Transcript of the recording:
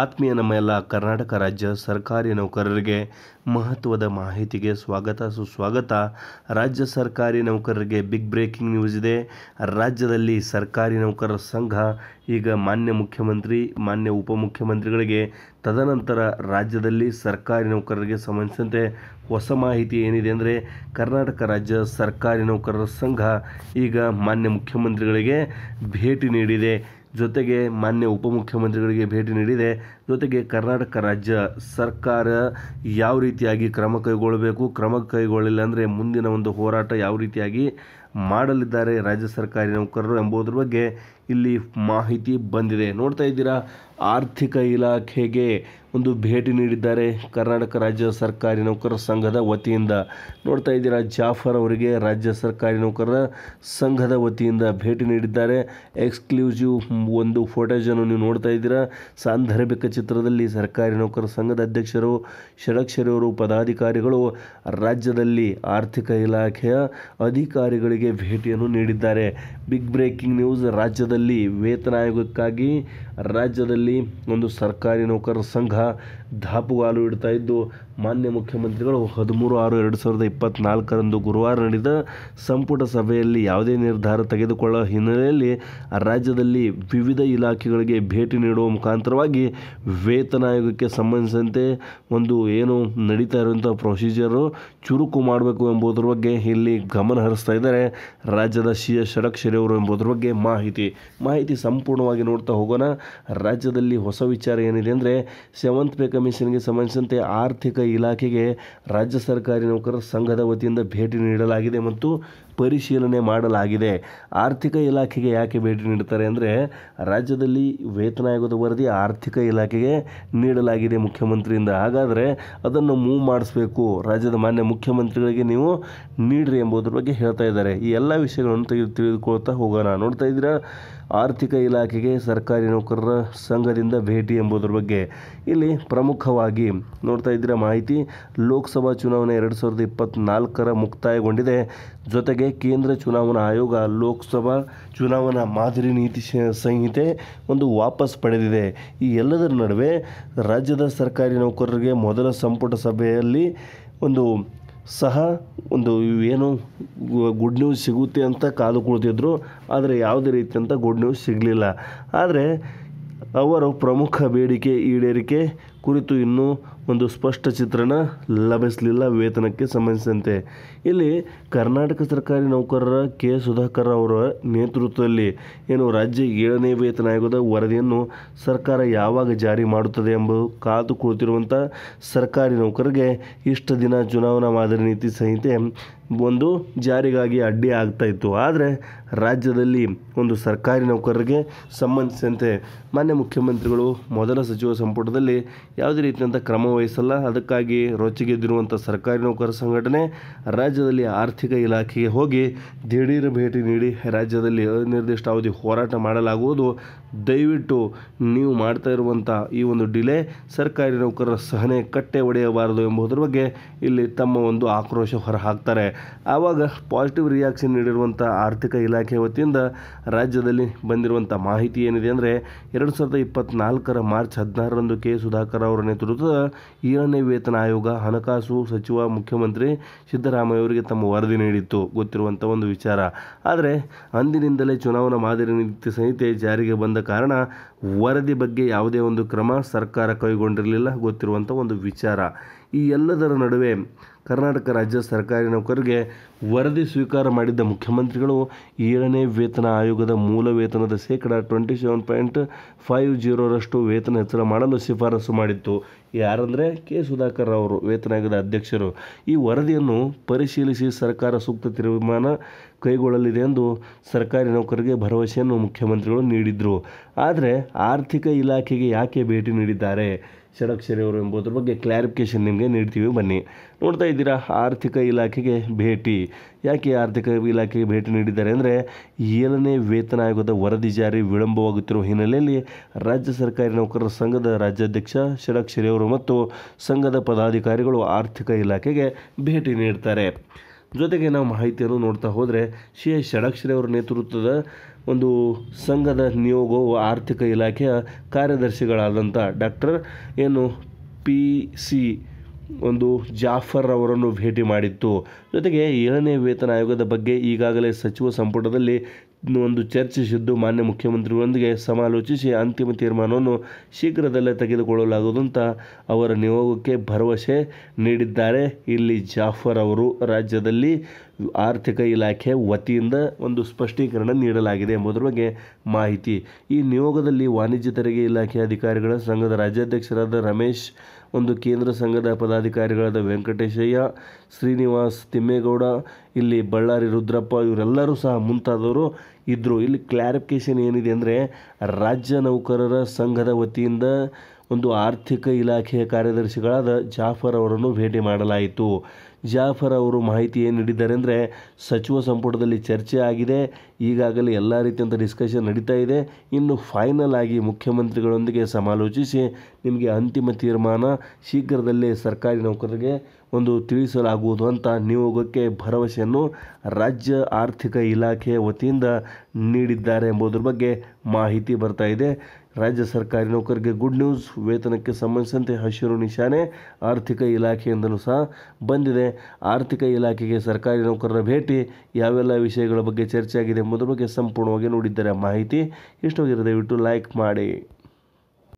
ಆತ್ಮೀಯ ನಮ್ಮ ಎಲ್ಲ ಕರ್ನಾಟಕ ರಾಜ್ಯ ಸರ್ಕಾರಿ ನೌಕರರಿಗೆ ಮಹತ್ವದ ಮಾಹಿತಿಗೆ ಸ್ವಾಗತ ಸುಸ್ವಾಗತ ರಾಜ್ಯ ಸರ್ಕಾರಿ ನೌಕರರಿಗೆ ಬಿಗ್ ಬ್ರೇಕಿಂಗ್ ನ್ಯೂಸ್ ಇದೆ ರಾಜ್ಯದಲ್ಲಿ ಸರ್ಕಾರಿ ನೌಕರರ ಸಂಘ ಈಗ ಮಾನ್ಯ ಮುಖ್ಯಮಂತ್ರಿ ಮಾನ್ಯ ಉಪಮುಖ್ಯಮಂತ್ರಿಗಳಿಗೆ ತದನಂತರ ರಾಜ್ಯದಲ್ಲಿ ಸರ್ಕಾರಿ ನೌಕರರಿಗೆ ಸಂಬಂಧಿಸಿದಂತೆ ಹೊಸ ಮಾಹಿತಿ ಏನಿದೆ ಅಂದರೆ ಕರ್ನಾಟಕ ರಾಜ್ಯ ಸರ್ಕಾರಿ ನೌಕರರ ಸಂಘ ಈಗ ಮಾನ್ಯ ಮುಖ್ಯಮಂತ್ರಿಗಳಿಗೆ ಭೇಟಿ ನೀಡಿದೆ ಜೊತೆಗೆ ಮಾನ್ಯ ಉಪಮುಖ್ಯಮಂತ್ರಿಗಳಿಗೆ ಭೇಟಿ ನೀಡಿದೆ ಜೊತೆಗೆ ಕರ್ನಾಟಕ ರಾಜ್ಯ ಸರ್ಕಾರ ಯಾವ ರೀತಿಯಾಗಿ ಕ್ರಮ ಕೈಗೊಳ್ಳಬೇಕು ಕ್ರಮ ಕೈಗೊಳ್ಳಿಲ್ಲ ಅಂದರೆ ಮುಂದಿನ ಒಂದು ಹೋರಾಟ ಯಾವ ರೀತಿಯಾಗಿ ಮಾಡಲಿದ್ದಾರೆ ರಾಜ್ಯ ಸರ್ಕಾರಿ ನೌಕರರು ಎಂಬುದರ ಬಗ್ಗೆ ಇಲ್ಲಿ ಮಾಹಿತಿ ಬಂದಿದೆ ನೋಡ್ತಾ ಇದ್ದೀರಾ ಆರ್ಥಿಕ ಇಲಾಖೆಗೆ ಒಂದು ಭೇಟಿ ನೀಡಿದ್ದಾರೆ ಕರ್ನಾಟಕ ರಾಜ್ಯ ಸರ್ಕಾರಿ ನೌಕರರ ಸಂಘದ ವತಿಯಿಂದ ನೋಡ್ತಾ ಇದ್ದೀರಾ ಜಾಫರ್ ಅವರಿಗೆ ರಾಜ್ಯ ಸರ್ಕಾರಿ ನೌಕರರ ಸಂಘದ ವತಿಯಿಂದ ಭೇಟಿ ನೀಡಿದ್ದಾರೆ ಎಕ್ಸ್ಕ್ಲೂಸಿವ್ ಒಂದು ಫೋಟೋಜನ್ನು ನೀವು ನೋಡ್ತಾ ಇದ್ದೀರಾ ಸಾಂದರ್ಭಿಕ ಚಿತ್ರದಲ್ಲಿ ಸರ್ಕಾರಿ ನೌಕರರ ಸಂಘದ ಅಧ್ಯಕ್ಷರು ಷಡಕ್ಷರಿಯವರು ಪದಾಧಿಕಾರಿಗಳು ರಾಜ್ಯದಲ್ಲಿ ಆರ್ಥಿಕ ಇಲಾಖೆಯ ಅಧಿಕಾರಿಗಳಿಗೆ ಅವರಿಗೆ ಭೇಟಿಯನ್ನು ನೀಡಿದ್ದಾರೆ ಬಿಗ್ ಬ್ರೇಕಿಂಗ್ ನ್ಯೂಸ್ ರಾಜ್ಯದಲ್ಲಿ ವೇತನ ಆಯೋಗಕ್ಕಾಗಿ ರಾಜ್ಯದಲ್ಲಿ ಒಂದು ಸರ್ಕಾರಿ ನೌಕರರ ಸಂಘ ದಾಪುಗಾಲು ಇಡ್ತಾ ಇದ್ದು ಮಾನ್ಯ ಮುಖ್ಯಮಂತ್ರಿಗಳು ಹದಿಮೂರು ಆರು ಎರಡು ಸಾವಿರದ ಇಪ್ಪತ್ತ್ನಾಲ್ಕರಂದು ಗುರುವಾರ ನಡೆದ ಸಂಪುಟ ಸಭೆಯಲ್ಲಿ ಯಾವುದೇ ನಿರ್ಧಾರ ತೆಗೆದುಕೊಳ್ಳುವ ಹಿನ್ನೆಲೆಯಲ್ಲಿ ರಾಜ್ಯದಲ್ಲಿ ವಿವಿಧ ಇಲಾಖೆಗಳಿಗೆ ಭೇಟಿ ನೀಡುವ ಮುಖಾಂತರವಾಗಿ ವೇತನ ಆಯೋಗಕ್ಕೆ ಸಂಬಂಧಿಸಿದಂತೆ ಒಂದು ಏನು ನಡೀತಾ ಇರುವಂಥ ಪ್ರೊಸೀಜರು ಚುರುಕು ಮಾಡಬೇಕು ಎಂಬುದರ ಬಗ್ಗೆ ಇಲ್ಲಿ ಗಮನ ಹರಿಸ್ತಾ ಇದ್ದಾರೆ ರಾಜ್ಯದ ಸಿ ಎಸ್ ಅವರು ಎಂಬುದರ ಬಗ್ಗೆ ಮಾಹಿತಿ ಮಾಹಿತಿ ಸಂಪೂರ್ಣವಾಗಿ ನೋಡ್ತಾ ಹೋಗೋಣ ರಾಜ್ಯದಲ್ಲಿ ಹೊಸ ವಿಚಾರ ಏನಿದೆ ಅಂದರೆ ಸೆವೆಂತ್ ಪೇ ಕಮಿಷನ್ಗೆ ಸಂಬಂಧಿಸಿದಂತೆ ಆರ್ಥಿಕ ಇಲಾಖೆಗೆ ರಾಜ್ಯ ಸರ್ಕಾರಿ ನೌಕರರ ಸಂಘದ ವತಿಯಿಂದ ಭೇಟಿ ನೀಡಲಾಗಿದೆ ಮತ್ತು ಪರಿಶೀಲನೆ ಮಾಡಲಾಗಿದೆ ಆರ್ಥಿಕ ಇಲಾಖೆಗೆ ಯಾಕೆ ಭೇಟಿ ನೀಡ್ತಾರೆ ಅಂದರೆ ರಾಜ್ಯದಲ್ಲಿ ವೇತನ ಆಯೋಗದ ವರದಿ ಆರ್ಥಿಕ ಇಲಾಖೆಗೆ ನೀಡಲಾಗಿದೆ ಮುಖ್ಯಮಂತ್ರಿಯಿಂದ ಹಾಗಾದರೆ ಅದನ್ನು ಮೂವ್ ಮಾಡಿಸ್ಬೇಕು ರಾಜ್ಯದ ಮಾನ್ಯ ಮುಖ್ಯಮಂತ್ರಿಗಳಿಗೆ ನೀವು ನೀಡ್ರಿ ಎಂಬುದರ ಬಗ್ಗೆ ಹೇಳ್ತಾ ಇದ್ದಾರೆ ಈ ಎಲ್ಲ ವಿಷಯಗಳನ್ನು ತೆಗೆದು ತಿಳಿದುಕೊಳ್ತಾ ಹೋಗೋಣ ನೋಡ್ತಾ ಇದ್ದೀರಾ ಆರ್ಥಿಕ ಇಲಾಖೆಗೆ ಸರ್ಕಾರಿ ನೌಕರರ ಸಂಘದಿಂದ ಭೇಟಿ ಎಂಬುದ್ರ ಬಗ್ಗೆ ಇಲ್ಲಿ ಪ್ರಮುಖವಾಗಿ ನೋಡ್ತಾ ಇದ್ದೀರಾ ಮಾಹಿತಿ ಲೋಕಸಭಾ ಚುನಾವಣೆ ಎರಡು ಸಾವಿರದ ಇಪ್ಪತ್ತ್ನಾಲ್ಕರ ಮುಕ್ತಾಯಗೊಂಡಿದೆ ಜೊತೆಗೆ ಕೇಂದ್ರ ಚುನಾವಣಾ ಆಯೋಗ ಲೋಕಸಭಾ ಚುನಾವಣಾ ಮಾದರಿ ನೀತಿ ಸಂಹಿತೆ ಒಂದು ವಾಪಸ್ ಪಡೆದಿದೆ ಈ ಎಲ್ಲದರ ನಡುವೆ ರಾಜ್ಯದ ಸರ್ಕಾರಿ ನೌಕರರಿಗೆ ಮೊದಲ ಸಂಪುಟ ಸಭೆಯಲ್ಲಿ ಒಂದು ಸಹ ಒಂದು ಏನು ಗುಡ್ ನ್ಯೂಸ್ ಸಿಗುತ್ತೆ ಅಂತ ಕಾದು ಕುಳಿತಿದ್ರು ಆದರೆ ಯಾವುದೇ ಅಂತ ಗುಡ್ ನ್ಯೂಸ್ ಸಿಗಲಿಲ್ಲ ಆದರೆ ಅವರು ಪ್ರಮುಖ ಬೇಡಿಕೆ ಈಡೇರಿಕೆ ಕುರಿತು ಇನ್ನೂ ಒಂದು ಸ್ಪಷ್ಟ ಚಿತ್ರಣ ಲಭಿಸಲಿಲ್ಲ ವೇತನಕ್ಕೆ ಸಂಬಂಧಿಸಿದಂತೆ ಇಲ್ಲಿ ಕರ್ನಾಟಕ ಸರ್ಕಾರಿ ನೌಕರರ ಕೆ ಸುಧಾಕರ್ ಅವರ ನೇತೃತ್ವದಲ್ಲಿ ಏನು ರಾಜ್ಯ ಏಳನೇ ವೇತನ ಆಯೋಗದ ವರದಿಯನ್ನು ಸರ್ಕಾರ ಯಾವಾಗ ಜಾರಿ ಮಾಡುತ್ತದೆ ಎಂಬುದು ಕಾದು ಕುಳಿತಿರುವಂಥ ಸರ್ಕಾರಿ ನೌಕರಿಗೆ ಇಷ್ಟು ದಿನ ಚುನಾವಣಾ ಮಾದರಿ ನೀತಿ ಸಂಹಿತೆ ಒಂದು ಜಾರಿಗಾಗಿ ಅಡ್ಡಿ ಆಗ್ತಾಯಿತ್ತು ಆದರೆ ರಾಜ್ಯದಲ್ಲಿ ಒಂದು ಸರ್ಕಾರಿ ನೌಕರರಿಗೆ ಸಂಬಂಧಿಸಿದಂತೆ ಮಾನ್ಯ ಮುಖ್ಯಮಂತ್ರಿಗಳು ಮೊದಲ ಸಚಿವ ಸಂಪುಟದಲ್ಲಿ ಯಾವುದೇ ರೀತಿಯಂಥ ಕ್ರಮ ವಹಿಸಲ್ಲ ಅದಕ್ಕಾಗಿ ರೊಚ್ಚಿಗೆದ್ದಿರುವಂಥ ಸರ್ಕಾರಿ ನೌಕರ ಸಂಘಟನೆ ರಾಜ್ಯದಲ್ಲಿ ಆರ್ಥಿಕ ಇಲಾಖೆಗೆ ಹೋಗಿ ದಿಢೀರ್ ಭೇಟಿ ನೀಡಿ ರಾಜ್ಯದಲ್ಲಿ ಅನಿರ್ದಿಷ್ಟ ಅವಧಿ ಹೋರಾಟ ಮಾಡಲಾಗುವುದು ದಯವಿಟ್ಟು ನೀವು ಮಾಡ್ತಾ ಇರುವಂಥ ಈ ಒಂದು ಡಿಲೇ ಸರ್ಕಾರಿ ನೌಕರರ ಸಹನೆ ಕಟ್ಟೆ ಒಡೆಯಬಾರದು ಎಂಬುದರ ಬಗ್ಗೆ ಇಲ್ಲಿ ತಮ್ಮ ಒಂದು ಆಕ್ರೋಶ ಹೊರಹಾಕ್ತಾರೆ ಆವಾಗ ಪಾಸಿಟಿವ್ ರಿಯಾಕ್ಷನ್ ನೀಡಿರುವಂಥ ಆರ್ಥಿಕ ಇಲಾಖೆ ವತಿಯಿಂದ ರಾಜ್ಯದಲ್ಲಿ ಬಂದಿರುವಂಥ ಮಾಹಿತಿ ಏನಿದೆ ಅಂದರೆ ಎರಡು ಸಾವಿರದ ಇಪ್ಪತ್ನಾಲ್ಕರ ಮಾರ್ಚ್ ಹದಿನಾರರಂದು ಕೆ ಸುಧಾಕರ್ ಅವರ ನೇತೃತ್ವದ ಏಳನೇ ವೇತನ ಆಯೋಗ ಹಣಕಾಸು ಸಚಿವ ಮುಖ್ಯಮಂತ್ರಿ ಸಿದ್ದರಾಮಯ್ಯ ಅವರಿಗೆ ತಮ್ಮ ವರದಿ ನೀಡಿತ್ತು ಗೊತ್ತಿರುವಂಥ ಒಂದು ವಿಚಾರ ಆದರೆ ಅಂದಿನಿಂದಲೇ ಚುನಾವಣಾ ಮಾದರಿ ನೀತಿ ಸಂಹಿತೆ ಜಾರಿಗೆ ಬಂದ ಕಾರಣ ವರದಿ ಬಗ್ಗೆ ಯಾವುದೇ ಒಂದು ಕ್ರಮ ಸರ್ಕಾರ ಕೈಗೊಂಡಿರಲಿಲ್ಲ ಗೊತ್ತಿರುವಂಥ ಒಂದು ವಿಚಾರ ಈ ಎಲ್ಲದರ ನಡುವೆ ಕರ್ನಾಟಕ ರಾಜ್ಯ ಸರ್ಕಾರಿ ನೌಕರರಿಗೆ ವರದಿ ಸ್ವೀಕಾರ ಮಾಡಿದ್ದ ಮುಖ್ಯಮಂತ್ರಿಗಳು ಏಳನೇ ವೇತನ ಆಯೋಗದ ಮೂಲ ವೇತನದ ಶೇಕಡ ಟ್ವೆಂಟಿ ಸೆವೆನ್ ಪಾಯಿಂಟ್ ಫೈವ್ ಜೀರೋರಷ್ಟು ವೇತನ ಹೆಚ್ಚಳ ಮಾಡಲು ಶಿಫಾರಸು ಮಾಡಿತ್ತು ಯಾರಂದರೆ ಕೆ ಸುಧಾಕರ್ ಅವರು ವೇತನ ಆಯೋಗದ ಅಧ್ಯಕ್ಷರು ಈ ವರದಿಯನ್ನು ಪರಿಶೀಲಿಸಿ ಸರ್ಕಾರ ಸೂಕ್ತ ತೀರ್ಮಾನ ಕೈಗೊಳ್ಳಲಿದೆ ಎಂದು ಸರ್ಕಾರಿ ನೌಕರಿಗೆ ಭರವಸೆಯನ್ನು ಮುಖ್ಯಮಂತ್ರಿಗಳು ನೀಡಿದರು ಆದರೆ ಆರ್ಥಿಕ ಇಲಾಖೆಗೆ ಯಾಕೆ ಭೇಟಿ ನೀಡಿದ್ದಾರೆ ಷಡಕ್ಷರಿಯವರು ಎಂಬುದರ ಬಗ್ಗೆ ಕ್ಲಾರಿಫಿಕೇಷನ್ ನಿಮಗೆ ನೀಡ್ತೀವಿ ಬನ್ನಿ ನೋಡ್ತಾ ಇದ್ದೀರಾ ಆರ್ಥಿಕ ಇಲಾಖೆಗೆ ಭೇಟಿ ಯಾಕೆ ಆರ್ಥಿಕ ಇಲಾಖೆಗೆ ಭೇಟಿ ನೀಡಿದ್ದಾರೆ ಅಂದರೆ ಏಳನೇ ವೇತನ ಆಯೋಗದ ವರದಿ ಜಾರಿ ವಿಳಂಬವಾಗುತ್ತಿರುವ ಹಿನ್ನೆಲೆಯಲ್ಲಿ ರಾಜ್ಯ ಸರ್ಕಾರಿ ನೌಕರರ ಸಂಘದ ರಾಜ್ಯಾಧ್ಯಕ್ಷ ಷಡಕ್ಷರಿಯವರು ಮತ್ತು ಸಂಘದ ಪದಾಧಿಕಾರಿಗಳು ಆರ್ಥಿಕ ಇಲಾಖೆಗೆ ಭೇಟಿ ನೀಡ್ತಾರೆ ಜೊತೆಗೆ ನಾವು ಮಾಹಿತಿಯನ್ನು ನೋಡ್ತಾ ಹೋದರೆ ಶ್ರೀ ಷಡಕ್ಷರಿ ಅವರ ನೇತೃತ್ವದ ಒಂದು ಸಂಘದ ನಿಯೋಗವು ಆರ್ಥಿಕ ಇಲಾಖೆಯ ಕಾರ್ಯದರ್ಶಿಗಳಾದಂಥ ಡಾಕ್ಟರ್ ಏನು ಪಿ ಸಿ ಒಂದು ಜಾಫರ್ ಅವರನ್ನು ಭೇಟಿ ಮಾಡಿತ್ತು ಜೊತೆಗೆ ಏಳನೇ ವೇತನ ಆಯೋಗದ ಬಗ್ಗೆ ಈಗಾಗಲೇ ಸಚಿವ ಸಂಪುಟದಲ್ಲಿ ಒಂದು ಚರ್ಚಿಸಿದ್ದು ಮಾನ್ಯ ಮುಖ್ಯಮಂತ್ರಿಗಳೊಂದಿಗೆ ಸಮಾಲೋಚಿಸಿ ಅಂತಿಮ ತೀರ್ಮಾನವನ್ನು ಶೀಘ್ರದಲ್ಲೇ ತೆಗೆದುಕೊಳ್ಳಲಾಗುವುದು ಅಂತ ಅವರ ನಿಯೋಗಕ್ಕೆ ಭರವಸೆ ನೀಡಿದ್ದಾರೆ ಇಲ್ಲಿ ಜಾಫರ್ ಅವರು ರಾಜ್ಯದಲ್ಲಿ ಆರ್ಥಿಕ ಇಲಾಖೆ ವತಿಯಿಂದ ಒಂದು ಸ್ಪಷ್ಟೀಕರಣ ನೀಡಲಾಗಿದೆ ಎಂಬುದರ ಬಗ್ಗೆ ಮಾಹಿತಿ ಈ ನಿಯೋಗದಲ್ಲಿ ವಾಣಿಜ್ಯ ತೆರಿಗೆ ಇಲಾಖೆ ಅಧಿಕಾರಿಗಳ ಸಂಘದ ರಾಜ್ಯಾಧ್ಯಕ್ಷರಾದ ರಮೇಶ್ ಒಂದು ಕೇಂದ್ರ ಸಂಘದ ಪದಾಧಿಕಾರಿಗಳಾದ ವೆಂಕಟೇಶಯ್ಯ ಶ್ರೀನಿವಾಸ್ ತಿಮ್ಮೇಗೌಡ ಇಲ್ಲಿ ಬಳ್ಳಾರಿ ರುದ್ರಪ್ಪ ಇವರೆಲ್ಲರೂ ಸಹ ಮುಂತಾದವರು ಇದ್ದರು ಇಲ್ಲಿ ಕ್ಲಾರಿಫಿಕೇಷನ್ ಏನಿದೆ ಅಂದರೆ ರಾಜ್ಯ ನೌಕರರ ಸಂಘದ ವತಿಯಿಂದ ಒಂದು ಆರ್ಥಿಕ ಇಲಾಖೆಯ ಕಾರ್ಯದರ್ಶಿಗಳಾದ ಜಾಫರ್ ಅವರನ್ನು ಭೇಟಿ ಮಾಡಲಾಯಿತು ಜಾಫರ್ ಅವರು ಮಾಹಿತಿ ಏನು ನೀಡಿದ್ದಾರೆ ಅಂದರೆ ಸಚಿವ ಸಂಪುಟದಲ್ಲಿ ಚರ್ಚೆ ಆಗಿದೆ ಈಗಾಗಲೇ ಎಲ್ಲ ರೀತಿಯಂಥ ಡಿಸ್ಕಷನ್ ನಡೀತಾ ಇದೆ ಇನ್ನು ಫೈನಲ್ ಆಗಿ ಮುಖ್ಯಮಂತ್ರಿಗಳೊಂದಿಗೆ ಸಮಾಲೋಚಿಸಿ ನಿಮಗೆ ಅಂತಿಮ ತೀರ್ಮಾನ ಶೀಘ್ರದಲ್ಲೇ ಸರ್ಕಾರಿ ನೌಕರರಿಗೆ ಒಂದು ತಿಳಿಸಲಾಗುವುದು ಅಂತ ನಿಯೋಗಕ್ಕೆ ಭರವಸೆಯನ್ನು ರಾಜ್ಯ ಆರ್ಥಿಕ ಇಲಾಖೆ ವತಿಯಿಂದ ನೀಡಿದ್ದಾರೆ ಎಂಬುದರ ಬಗ್ಗೆ ಮಾಹಿತಿ ಬರ್ತಾ ಇದೆ ರಾಜ್ಯ ಸರ್ಕಾರಿ ನೌಕರಿಗೆ ಗುಡ್ ನ್ಯೂಸ್ ವೇತನಕ್ಕೆ ಸಂಬಂಧಿಸಿದಂತೆ ಹಸಿರು ನಿಶಾನೆ ಆರ್ಥಿಕ ಇಲಾಖೆಯಿಂದಲೂ ಸಹ ಬಂದಿದೆ ಆರ್ಥಿಕ ಇಲಾಖೆಗೆ ಸರ್ಕಾರಿ ನೌಕರರ ಭೇಟಿ ಯಾವೆಲ್ಲ ವಿಷಯಗಳ ಬಗ್ಗೆ ಚರ್ಚೆ ಆಗಿದೆ ಎಂಬುದರ ಬಗ್ಗೆ ಸಂಪೂರ್ಣವಾಗಿ ನೋಡಿದ್ದಾರೆ ಮಾಹಿತಿ ಇಷ್ಟವಾಗಿರೋ ದಯವಿಟ್ಟು ಲೈಕ್ ಮಾಡಿ